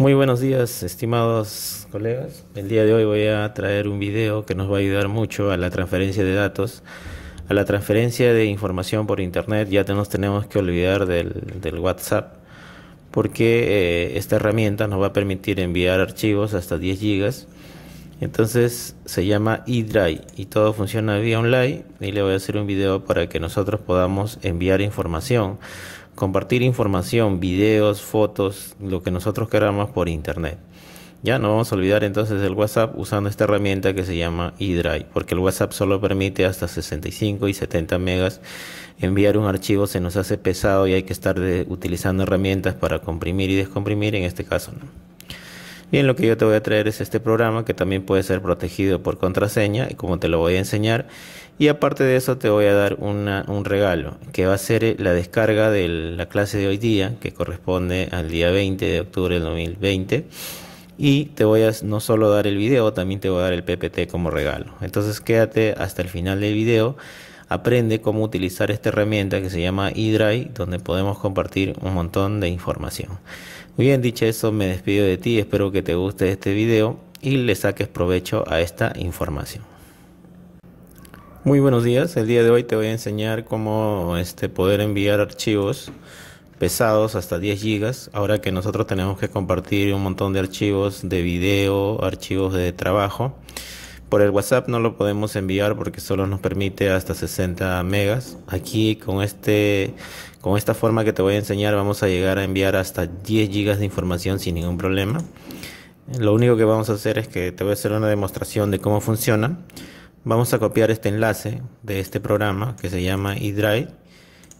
Muy buenos días, estimados colegas. El día de hoy voy a traer un video que nos va a ayudar mucho a la transferencia de datos, a la transferencia de información por Internet. Ya nos tenemos que olvidar del, WhatsApp, porque eh, esta herramienta nos va a permitir enviar archivos hasta 10 gigas. Entonces se llama eDrive y todo funciona vía online y le voy a hacer un video para que nosotros podamos enviar información compartir información, videos, fotos, lo que nosotros queramos por internet. Ya no vamos a olvidar entonces el WhatsApp usando esta herramienta que se llama eDrive, porque el WhatsApp solo permite hasta 65 y 70 megas. Enviar un archivo se nos hace pesado y hay que estar utilizando herramientas para comprimir y descomprimir, en este caso no. Bien, lo que yo te voy a traer es este programa que también puede ser protegido por contraseña, como te lo voy a enseñar. Y aparte de eso te voy a dar un regalo, que va a ser eh, la descarga de la clase de hoy día, que corresponde al día 20 de octubre del 2020. Y te voy a no solo dar el video, también te voy a dar el PPT como regalo. Entonces quédate hasta el final del video aprende cómo utilizar esta herramienta que se llama eDrive, donde podemos compartir un montón de información. Muy bien, dicho eso, me despido de ti, espero que te guste este video y le saques provecho a esta información. Muy buenos días, el día de hoy te voy a enseñar cómo este, poder enviar archivos pesados hasta 10 gigas ahora que nosotros tenemos que compartir un montón de archivos de video archivos de trabajo por el WhatsApp no lo podemos enviar porque solo nos permite hasta 60 megas. Aquí con este con esta forma que te voy a enseñar vamos a llegar a enviar hasta 10 gigas de información sin ningún problema. Lo único que vamos a hacer es que te voy a hacer una demostración de cómo funciona. Vamos a copiar este enlace de este programa que se llama eDrive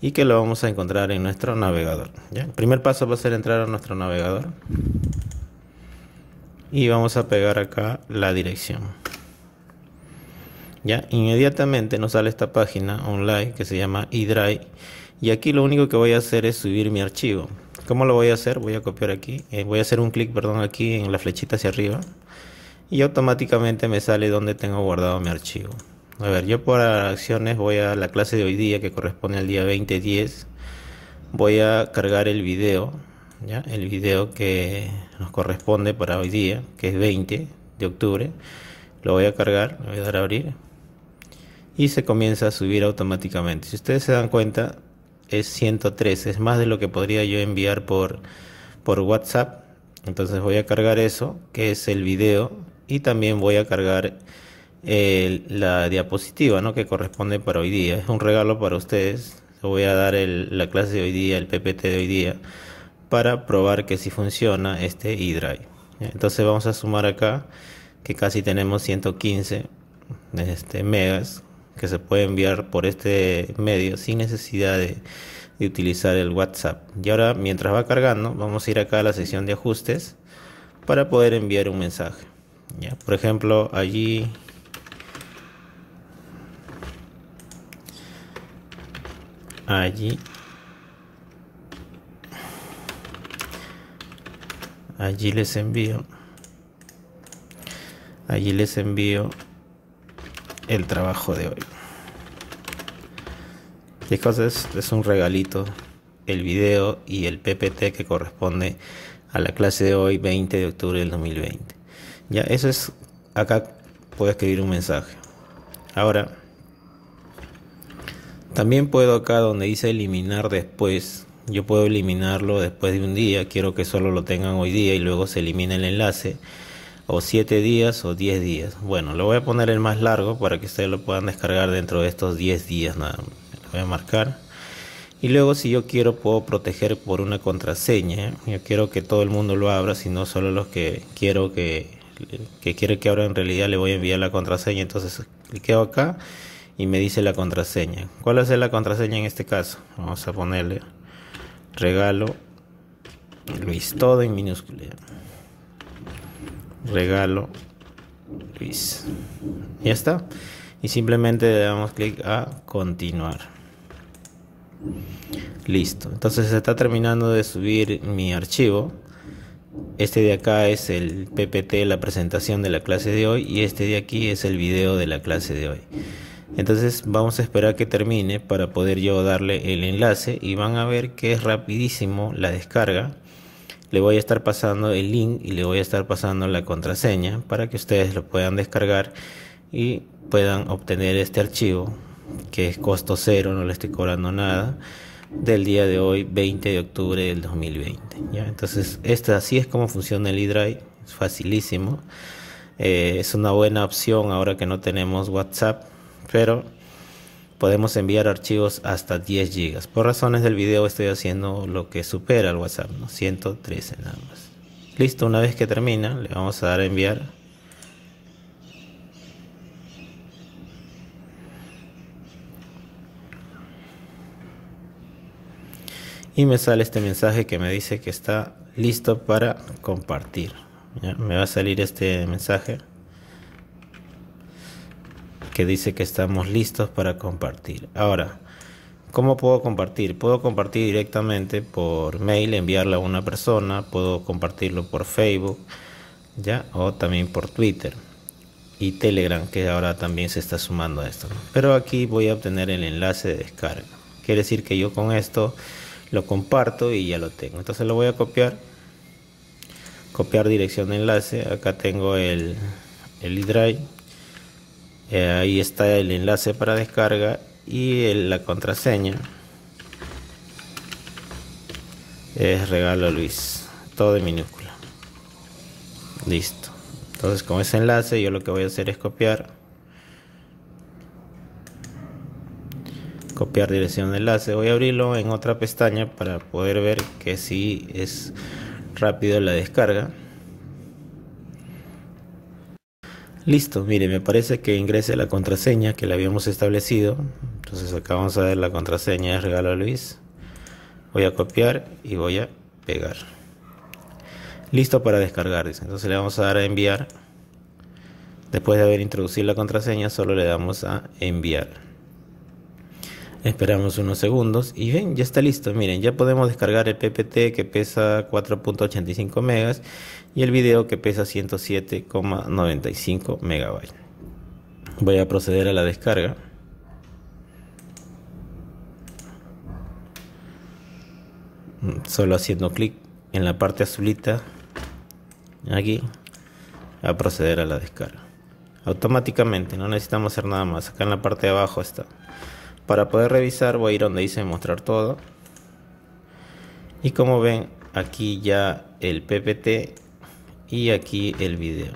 y que lo vamos a encontrar en nuestro navegador. El primer paso va a ser entrar a nuestro navegador y vamos a pegar acá la dirección. ¿ya? Inmediatamente nos sale esta página online que se llama eDrive y aquí lo único que voy a hacer es subir mi archivo. ¿Cómo lo voy a hacer? Voy a copiar aquí, eh, voy a hacer un clic, perdón, aquí en la flechita hacia arriba y automáticamente me sale donde tengo guardado mi archivo. A ver, yo por acciones voy a la clase de hoy día que corresponde al día 2010. Voy a cargar el video, ¿ya? El video que nos corresponde para hoy día, que es 20 de octubre. Lo voy a cargar, le voy a dar a abrir y se comienza a subir automáticamente. Si ustedes se dan cuenta, es 113 es más de lo que podría yo enviar por, por WhatsApp. Entonces voy a cargar eso, que es el video, y también voy a cargar la diapositiva ¿no? que corresponde para hoy día. Es un regalo para ustedes. voy a dar la clase de hoy día, el PPT de hoy día, para probar que si funciona este eDrive. Entonces vamos a sumar acá que casi tenemos 115 este, megas que se puede enviar por este medio sin necesidad de, utilizar el WhatsApp. Y ahora mientras va cargando, vamos a ir acá a la sección de ajustes para poder enviar un mensaje. ¿ya? Por ejemplo, allí allí allí les envío allí les envío el trabajo de hoy. Y es, es un regalito el video y el PPT que corresponde a la clase de hoy, 20 de octubre del 2020. Ya, eso es, acá puedo escribir un mensaje. Ahora, también puedo acá donde dice eliminar después, yo puedo eliminarlo después de un día, quiero que solo lo tengan hoy día y luego se elimina el enlace o 7 días o 10 días. Bueno, lo voy a poner el más largo para que ustedes lo puedan descargar dentro de estos 10 días nada Lo voy a marcar. Y luego si yo quiero puedo proteger por una contraseña. Yo quiero que todo el mundo lo abra, sino solo los que quiero que, que quiere que abra en realidad le voy a enviar la contraseña. Entonces cliqueo acá y me dice la contraseña. ¿Cuál es la contraseña en este caso? Vamos a ponerle regalo Luis, todo en minúscula regalo Luis. Ya está. Y simplemente le damos clic a continuar. Listo. Entonces se está terminando de subir mi archivo. Este de acá es el PPT, la presentación de la clase de hoy. Y este de aquí es el video de la clase de hoy. Entonces vamos a esperar que termine para poder yo darle el enlace. Y van a ver que es rapidísimo la descarga le voy a estar pasando el link y le voy a estar pasando la contraseña para que ustedes lo puedan descargar y puedan obtener este archivo que es costo cero, no le estoy cobrando nada del día de hoy 20 de octubre del 2020 entonces así es como funciona el eDrive es facilísimo eh, es una buena opción ahora que no tenemos WhatsApp pero podemos enviar archivos hasta 10 gigas Por razones del video estoy haciendo lo que supera el WhatsApp, 113 nada más. Listo, una vez que termina le vamos a dar a enviar. Y me sale este mensaje que me dice que está listo para compartir. Me va a salir este mensaje que dice que estamos listos para compartir. Ahora, ¿cómo puedo compartir? Puedo compartir directamente por mail, enviarla a una persona, puedo compartirlo por Facebook, ya, o también por Twitter y Telegram, que ahora también se está sumando a esto. Pero aquí voy a obtener el enlace de descarga. Quiere decir que yo con esto lo comparto y ya lo tengo. Entonces lo voy a copiar. Copiar dirección de enlace. Acá tengo el, el drive eh, ahí está el enlace para descarga y la contraseña es regalo Luis, todo en minúscula. Listo. Entonces con ese enlace yo lo que voy a hacer es copiar. Copiar dirección de enlace. Voy a abrirlo en otra pestaña para poder ver que si es rápido la descarga. Listo, mire, me parece que ingrese la contraseña que le habíamos establecido. Entonces acá vamos a ver la contraseña de regalo a Luis. Voy a copiar y voy a pegar. Listo para descargar, Entonces le vamos a dar a enviar. Después de haber introducido la contraseña, solo le damos a enviar. Esperamos unos segundos y ven, ya está listo. Miren, ya podemos descargar el PPT que pesa 4.85 megas y el video que pesa 107,95 megabytes. Voy a proceder a la descarga. Solo haciendo clic en la parte azulita aquí a proceder a la descarga. Automáticamente, no necesitamos hacer nada más. Acá en la parte de abajo está. Para poder revisar voy a ir donde dice mostrar todo. Y como ven, aquí ya el PPT y aquí el video.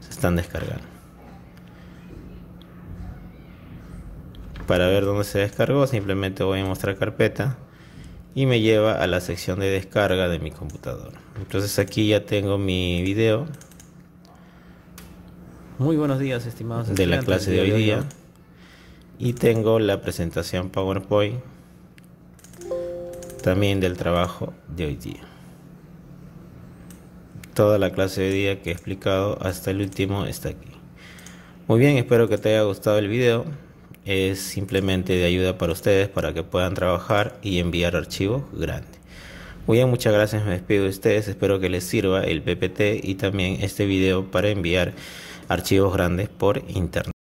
Se están descargando. Para ver dónde se descargó, simplemente voy a mostrar carpeta y me lleva a la sección de descarga de mi computador, Entonces aquí ya tengo mi video. Muy buenos días, estimados. De la clase de hoy día y tengo la presentación PowerPoint también del trabajo de hoy día. Toda la clase de día que he explicado hasta el último está aquí. Muy bien, espero que te haya gustado el video. Es simplemente de ayuda para ustedes para que puedan trabajar y enviar archivos grandes. Muy bien, muchas gracias, me despido de ustedes. Espero que les sirva el PPT y también este video para enviar archivos grandes por internet.